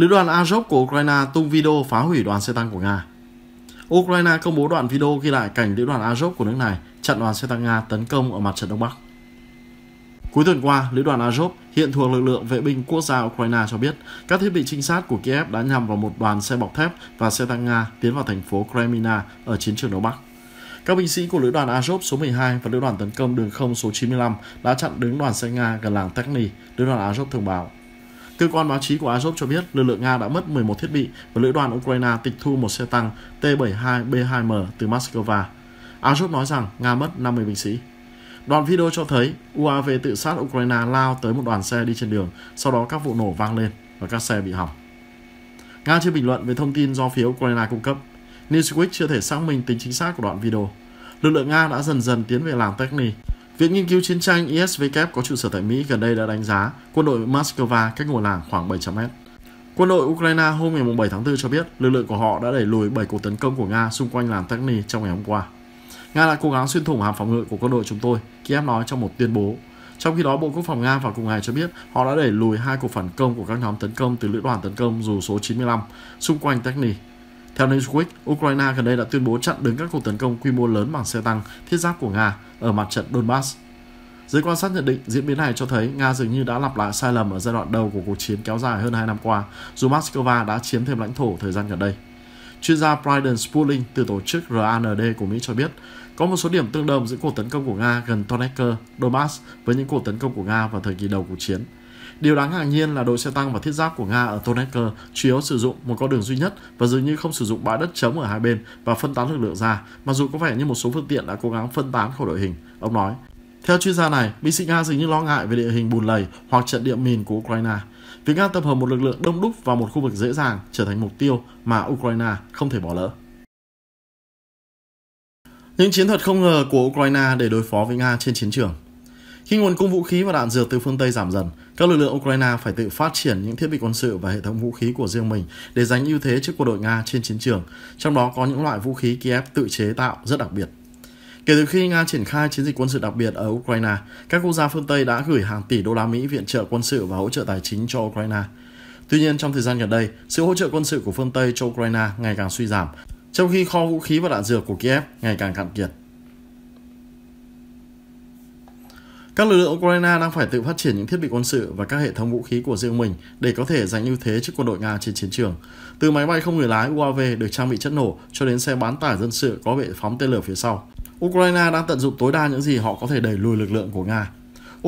Lữ đoàn Azov của Ukraine tung video phá hủy đoàn xe tăng của Nga. Ukraine công bố đoạn video ghi lại cảnh lữ đoàn Azov của nước này chặn đoàn xe tăng Nga tấn công ở mặt trận Đông Bắc. Cuối tuần qua, lữ đoàn Azov hiện thuộc lực lượng vệ binh quốc gia Ukraine cho biết các thiết bị trinh sát của Kiev đã nhằm vào một đoàn xe bọc thép và xe tăng Nga tiến vào thành phố Kremina ở chiến trường Đông Bắc. Các binh sĩ của lữ đoàn Azov số 12 và lữ đoàn tấn công đường không số 95 đã chặn đứng đoàn xe Nga gần làng Techni, lữ đoàn Azov thông báo. Cơ quan báo chí của Azov cho biết lực lượng Nga đã mất 11 thiết bị và lữ đoàn Ukraine tịch thu một xe tăng T-72B2M từ Moscow. Azov nói rằng Nga mất 50 binh sĩ. Đoạn video cho thấy UAV tự sát Ukraine lao tới một đoàn xe đi trên đường, sau đó các vụ nổ vang lên và các xe bị hỏng. Nga chưa bình luận về thông tin do phía Ukraine cung cấp. Newsweek chưa thể xác minh tính chính xác của đoạn video. Lực lượng Nga đã dần dần tiến về làng Techni, Viện Nghiên cứu Chiến tranh ISVK có trụ sở tại Mỹ gần đây đã đánh giá quân đội Moscow cách ngôi làng khoảng 700 mét. Quân đội Ukraine hôm ngày 7 tháng 4 cho biết lực lượng của họ đã đẩy lùi 7 cuộc tấn công của Nga xung quanh làng Takni trong ngày hôm qua. Nga đã cố gắng xuyên thủng hàng phòng ngự của quân đội chúng tôi, Kiev nói trong một tuyên bố. Trong khi đó, Bộ Quốc phòng Nga vào cùng ngày cho biết họ đã đẩy lùi hai cuộc phản công của các nhóm tấn công từ lữ đoàn tấn công dù số 95 xung quanh Takni. Theo Newsweek, Ukraine gần đây đã tuyên bố chặn đứng các cuộc tấn công quy mô lớn bằng xe tăng, thiết giáp của Nga ở mặt trận Donbass. Giới quan sát nhận định diễn biến này cho thấy Nga dường như đã lặp lại sai lầm ở giai đoạn đầu của cuộc chiến kéo dài hơn 2 năm qua, dù Moscow đã chiếm thêm lãnh thổ thời gian gần đây. Chuyên gia Bryden Spooling từ tổ chức RAND của Mỹ cho biết, có một số điểm tương đồng giữa cuộc tấn công của Nga gần Donetsk, Donbass với những cuộc tấn công của Nga vào thời kỳ đầu cuộc chiến – Điều đáng ngạc nhiên là đội xe tăng và thiết giáp của Nga ở Donetsk chủ yếu sử dụng một con đường duy nhất và dường như không sử dụng bãi đất trống ở hai bên và phân tán lực lượng ra, mặc dù có vẻ như một số phương tiện đã cố gắng phân tán khỏi đội hình, ông nói. Theo chuyên gia này, binh sĩ Nga dường như lo ngại về địa hình bùn lầy hoặc trận địa mìn của Ukraine. Việc Nga tập hợp một lực lượng đông đúc vào một khu vực dễ dàng trở thành mục tiêu mà Ukraine không thể bỏ lỡ. Những chiến thuật không ngờ của Ukraine để đối phó với Nga trên chiến trường. Khi nguồn cung vũ khí và đạn dược từ phương Tây giảm dần, các lực lượng Ukraine phải tự phát triển những thiết bị quân sự và hệ thống vũ khí của riêng mình để giành ưu thế trước quân đội Nga trên chiến trường, trong đó có những loại vũ khí Kiev tự chế tạo rất đặc biệt. Kể từ khi Nga triển khai chiến dịch quân sự đặc biệt ở Ukraine, các quốc gia phương Tây đã gửi hàng tỷ đô la Mỹ viện trợ quân sự và hỗ trợ tài chính cho Ukraine. Tuy nhiên, trong thời gian gần đây, sự hỗ trợ quân sự của phương Tây cho Ukraine ngày càng suy giảm, trong khi kho vũ khí và đạn dược của Kiev ngày càng cạn kiệt. Các lực lượng Ukraine đang phải tự phát triển những thiết bị quân sự và các hệ thống vũ khí của riêng mình để có thể giành ưu thế trước quân đội Nga trên chiến trường. Từ máy bay không người lái UAV được trang bị chất nổ cho đến xe bán tải dân sự có bệ phóng tên lửa phía sau. Ukraine đang tận dụng tối đa những gì họ có thể đẩy lùi lực lượng của Nga.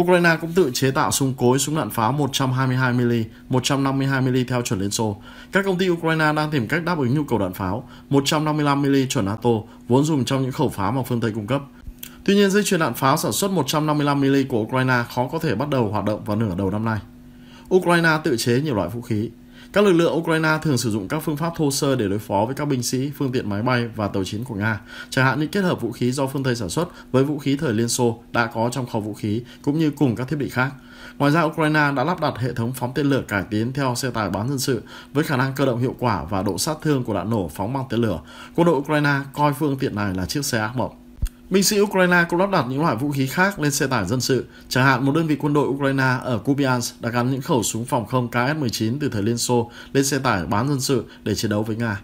Ukraine cũng tự chế tạo súng cối, súng đạn pháo 122mm, 152mm theo chuẩn Liên Xô. Các công ty Ukraine đang tìm cách đáp ứng nhu cầu đạn pháo 155mm chuẩn NATO, vốn dùng trong những khẩu pháo mà phương Tây cung cấp. Tuy nhiên, dây chuyền đạn pháo sản xuất 155mm của Ukraine khó có thể bắt đầu hoạt động vào nửa đầu năm nay. Ukraine tự chế nhiều loại vũ khí. Các lực lượng Ukraine thường sử dụng các phương pháp thô sơ để đối phó với các binh sĩ, phương tiện máy bay và tàu chiến của Nga, chẳng hạn như kết hợp vũ khí do phương Tây sản xuất với vũ khí thời Liên Xô đã có trong kho vũ khí cũng như cùng các thiết bị khác. Ngoài ra, Ukraine đã lắp đặt hệ thống phóng tên lửa cải tiến theo xe tải bán dân sự với khả năng cơ động hiệu quả và độ sát thương của đạn nổ phóng bằng tên lửa. Quân đội Ukraine coi phương tiện này là chiếc xe ác mộng. Binh sĩ Ukraine cũng lắp đặt những loại vũ khí khác lên xe tải dân sự. Chẳng hạn một đơn vị quân đội Ukraine ở Kupiansk đã gắn những khẩu súng phòng không KS-19 từ thời Liên Xô lên xe tải bán dân sự để chiến đấu với Nga.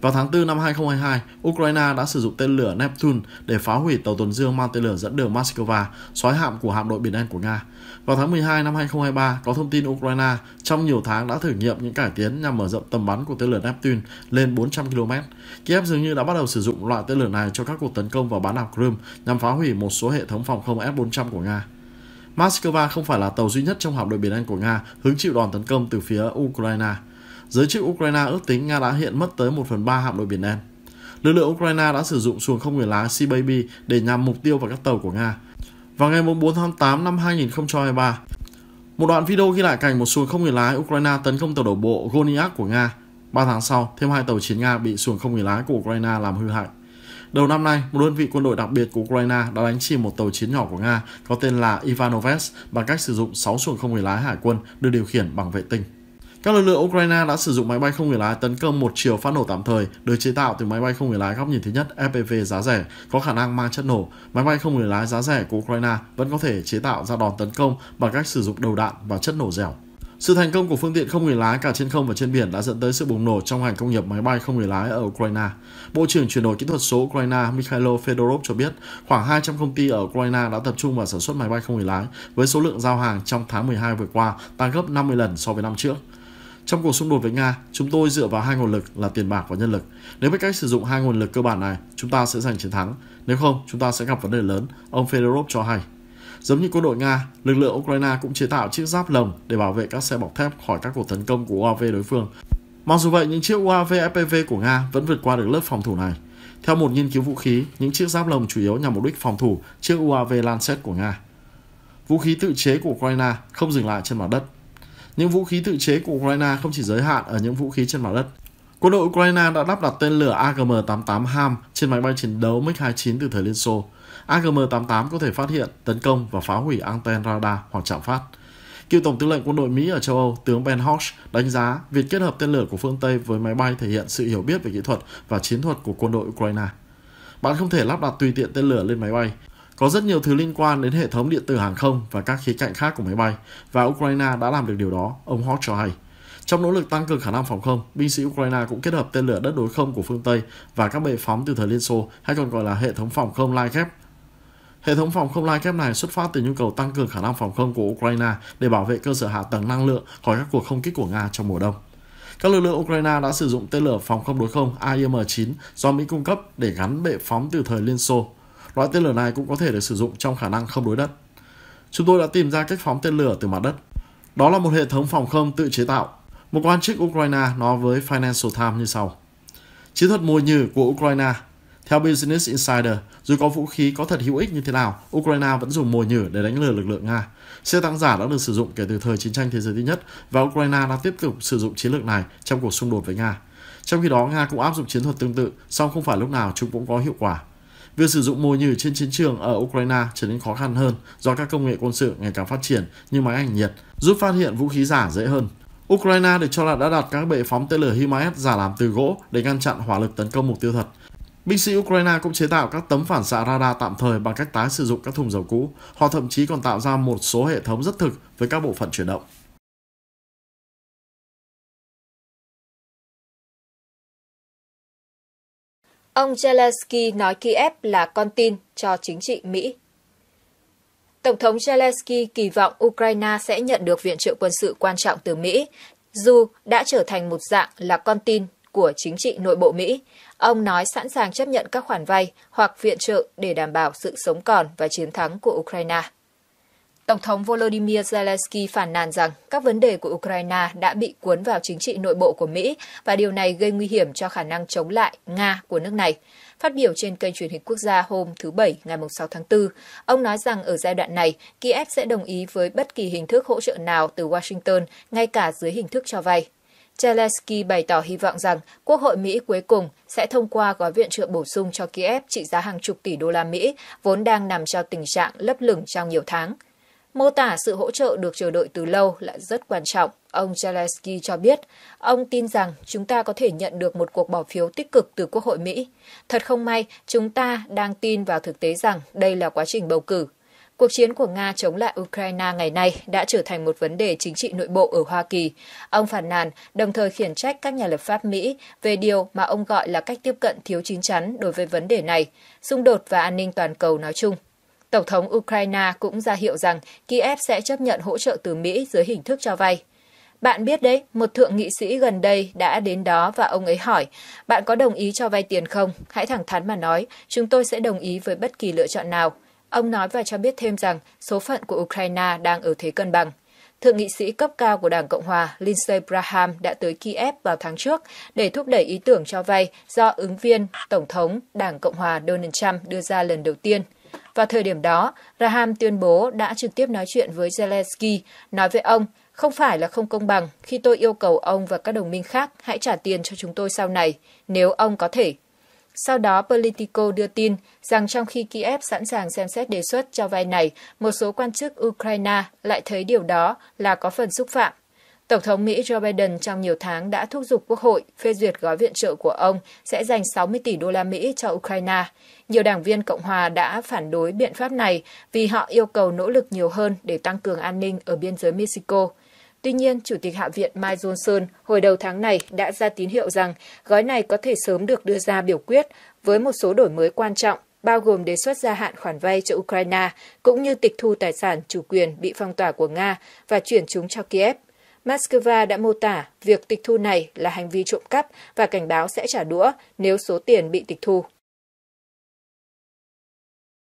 Vào tháng 4 năm 2022, Ukraine đã sử dụng tên lửa Neptune để phá hủy tàu tuần dương mang tên lửa dẫn đường Moscow, xói hạm của hạm đội Biển Đen của Nga. Vào tháng 12 năm 2023, có thông tin Ukraine trong nhiều tháng đã thử nghiệm những cải tiến nhằm mở rộng tầm bắn của tên lửa Neptune lên 400 km. Kiev dường như đã bắt đầu sử dụng loại tên lửa này cho các cuộc tấn công vào bán đảo Crimea nhằm phá hủy một số hệ thống phòng không S-400 của Nga. Moscow không phải là tàu duy nhất trong hạm đội Biển Anh của Nga hứng chịu đòn tấn công từ phía Ukraine. Giới chức Ukraine ước tính Nga đã hiện mất tới 1 phần 3 hạm đội Biển Đen. Lực lượng Ukraine đã sử dụng xuồng không người lái Sea Baby để nhằm mục tiêu vào các tàu của Nga. Vào ngày 4 tháng 8 năm 2023, một đoạn video ghi lại cảnh một xuồng không người lái Ukraine tấn công tàu đổ bộ Goliath của Nga. 3 tháng sau, thêm hai tàu chiến Nga bị xuồng không người lái của Ukraine làm hư hại. Đầu năm nay, một đơn vị quân đội đặc biệt của Ukraine đã đánh chìm một tàu chiến nhỏ của Nga có tên là Ivanovets bằng cách sử dụng 6 xuồng không người lái hải quân được điều khiển bằng vệ tinh. Các lực lượng Ukraine đã sử dụng máy bay không người lái tấn công một chiều phát nổ tạm thời được chế tạo từ máy bay không người lái góc nhìn thứ nhất FPV giá rẻ, có khả năng mang chất nổ. Máy bay không người lái giá rẻ của Ukraine vẫn có thể chế tạo ra đòn tấn công bằng cách sử dụng đầu đạn và chất nổ dẻo. Sự thành công của phương tiện không người lái cả trên không và trên biển đã dẫn tới sự bùng nổ trong ngành công nghiệp máy bay không người lái ở Ukraine. Bộ trưởng chuyển đổi kỹ thuật số Ukraine Mikhailo Fedorov cho biết, khoảng 200 công ty ở Ukraine đã tập trung vào sản xuất máy bay không người lái, với số lượng giao hàng trong tháng 12 vừa qua tăng gấp 50 lần so với năm trước. Trong cuộc xung đột với Nga, chúng tôi dựa vào hai nguồn lực là tiền bạc và nhân lực. Nếu biết cách sử dụng hai nguồn lực cơ bản này, chúng ta sẽ giành chiến thắng. Nếu không, chúng ta sẽ gặp vấn đề lớn, ông Fedorov cho hay. Giống như quân đội Nga, lực lượng Ukraine cũng chế tạo chiếc giáp lồng để bảo vệ các xe bọc thép khỏi các cuộc tấn công của UAV đối phương. Mặc dù vậy, những chiếc UAV FPV của Nga vẫn vượt qua được lớp phòng thủ này. Theo một nghiên cứu vũ khí, những chiếc giáp lồng chủ yếu nhằm mục đích phòng thủ chiếc UAV Lancet của Nga. Vũ khí tự chế của Ukraine không dừng lại trên mặt đất những vũ khí tự chế của Ukraine không chỉ giới hạn ở những vũ khí trên mặt đất. Quân đội Ukraine đã lắp đặt tên lửa AGM-88 HAM trên máy bay chiến đấu MiG-29 từ thời Liên Xô. AGM-88 có thể phát hiện, tấn công và phá hủy anten radar hoặc chạm phát. Cựu Tổng tư lệnh quân đội Mỹ ở châu Âu, tướng Ben Hodge đánh giá việc kết hợp tên lửa của phương Tây với máy bay thể hiện sự hiểu biết về kỹ thuật và chiến thuật của quân đội Ukraine. Bạn không thể lắp đặt tùy tiện tên lửa lên máy bay, có rất nhiều thứ liên quan đến hệ thống điện tử hàng không và các khía cạnh khác của máy bay, và Ukraine đã làm được điều đó, ông Hawk cho hay. Trong nỗ lực tăng cường khả năng phòng không, binh sĩ Ukraine cũng kết hợp tên lửa đất đối không của phương Tây và các bệ phóng từ thời Liên Xô, hay còn gọi là hệ thống phòng không lai kép. Hệ thống phòng không lai kép này xuất phát từ nhu cầu tăng cường khả năng phòng không của Ukraine để bảo vệ cơ sở hạ tầng năng lượng khỏi các cuộc không kích của Nga trong mùa đông. Các lực lượng Ukraine đã sử dụng tên lửa phòng không đối không AIM-9 do Mỹ cung cấp để gắn bệ phóng từ thời Liên Xô Loại tên lửa này cũng có thể được sử dụng trong khả năng không đối đất. Chúng tôi đã tìm ra cách phóng tên lửa từ mặt đất. Đó là một hệ thống phòng không tự chế tạo. Một quan chức Ukraine nói với Financial Times như sau. Chiến thuật mồi nhử của Ukraine theo Business Insider, dù có vũ khí có thật hữu ích như thế nào, Ukraine vẫn dùng mồi nhử để đánh lừa lực lượng Nga. Xe tăng giả đã được sử dụng kể từ thời chiến tranh thế giới thứ nhất và Ukraine đang tiếp tục sử dụng chiến lược này trong cuộc xung đột với Nga. Trong khi đó, Nga cũng áp dụng chiến thuật tương tự, song không phải lúc nào chúng cũng có hiệu quả. Việc sử dụng mồi nhử trên chiến trường ở Ukraine trở nên khó khăn hơn do các công nghệ quân sự ngày càng phát triển như máy ảnh nhiệt, giúp phát hiện vũ khí giả dễ hơn. Ukraine được cho là đã đặt các bệ phóng tên lửa HIMARS giả làm từ gỗ để ngăn chặn hỏa lực tấn công mục tiêu thật. Binh sĩ Ukraine cũng chế tạo các tấm phản xạ radar tạm thời bằng cách tái sử dụng các thùng dầu cũ. hoặc thậm chí còn tạo ra một số hệ thống rất thực với các bộ phận chuyển động. Ông Zelensky nói Kiev là con tin cho chính trị Mỹ. Tổng thống Zelensky kỳ vọng Ukraine sẽ nhận được viện trợ quân sự quan trọng từ Mỹ, dù đã trở thành một dạng là con tin của chính trị nội bộ Mỹ. Ông nói sẵn sàng chấp nhận các khoản vay hoặc viện trợ để đảm bảo sự sống còn và chiến thắng của Ukraine. Tổng thống Volodymyr Zelensky phản nàn rằng các vấn đề của Ukraine đã bị cuốn vào chính trị nội bộ của Mỹ và điều này gây nguy hiểm cho khả năng chống lại Nga của nước này. Phát biểu trên kênh truyền hình quốc gia hôm thứ Bảy ngày 6 tháng 4, ông nói rằng ở giai đoạn này, Kiev sẽ đồng ý với bất kỳ hình thức hỗ trợ nào từ Washington, ngay cả dưới hình thức cho vay. Zelensky bày tỏ hy vọng rằng Quốc hội Mỹ cuối cùng sẽ thông qua gói viện trợ bổ sung cho Kiev trị giá hàng chục tỷ đô la Mỹ, vốn đang nằm trong tình trạng lấp lửng trong nhiều tháng mô tả sự hỗ trợ được chờ đợi từ lâu là rất quan trọng. Ông Zelensky cho biết, ông tin rằng chúng ta có thể nhận được một cuộc bỏ phiếu tích cực từ Quốc hội Mỹ. Thật không may, chúng ta đang tin vào thực tế rằng đây là quá trình bầu cử. Cuộc chiến của Nga chống lại Ukraine ngày nay đã trở thành một vấn đề chính trị nội bộ ở Hoa Kỳ. Ông phản nàn, đồng thời khiển trách các nhà lập pháp Mỹ về điều mà ông gọi là cách tiếp cận thiếu chín chắn đối với vấn đề này, xung đột và an ninh toàn cầu nói chung. Tổng thống Ukraine cũng ra hiệu rằng Kiev sẽ chấp nhận hỗ trợ từ Mỹ dưới hình thức cho vay. Bạn biết đấy, một thượng nghị sĩ gần đây đã đến đó và ông ấy hỏi, bạn có đồng ý cho vay tiền không? Hãy thẳng thắn mà nói, chúng tôi sẽ đồng ý với bất kỳ lựa chọn nào. Ông nói và cho biết thêm rằng số phận của Ukraine đang ở thế cân bằng. Thượng nghị sĩ cấp cao của Đảng Cộng Hòa Lindsey Graham đã tới Kiev vào tháng trước để thúc đẩy ý tưởng cho vay do ứng viên Tổng thống Đảng Cộng Hòa Donald Trump đưa ra lần đầu tiên – vào thời điểm đó, Raham tuyên bố đã trực tiếp nói chuyện với Zelensky, nói với ông, không phải là không công bằng khi tôi yêu cầu ông và các đồng minh khác hãy trả tiền cho chúng tôi sau này, nếu ông có thể. Sau đó, Politico đưa tin rằng trong khi Kiev sẵn sàng xem xét đề xuất cho vay này, một số quan chức Ukraine lại thấy điều đó là có phần xúc phạm Tổng thống Mỹ Joe Biden trong nhiều tháng đã thúc giục Quốc hội phê duyệt gói viện trợ của ông sẽ dành 60 tỷ đô la Mỹ cho Ukraine. Nhiều đảng viên Cộng hòa đã phản đối biện pháp này vì họ yêu cầu nỗ lực nhiều hơn để tăng cường an ninh ở biên giới Mexico. Tuy nhiên, Chủ tịch Hạ viện Mike Johnson hồi đầu tháng này đã ra tín hiệu rằng gói này có thể sớm được đưa ra biểu quyết với một số đổi mới quan trọng bao gồm đề xuất gia hạn khoản vay cho Ukraine, cũng như tịch thu tài sản chủ quyền bị phong tỏa của Nga và chuyển chúng cho Kiev. Moscow đã mô tả việc tịch thu này là hành vi trộm cắp và cảnh báo sẽ trả đũa nếu số tiền bị tịch thu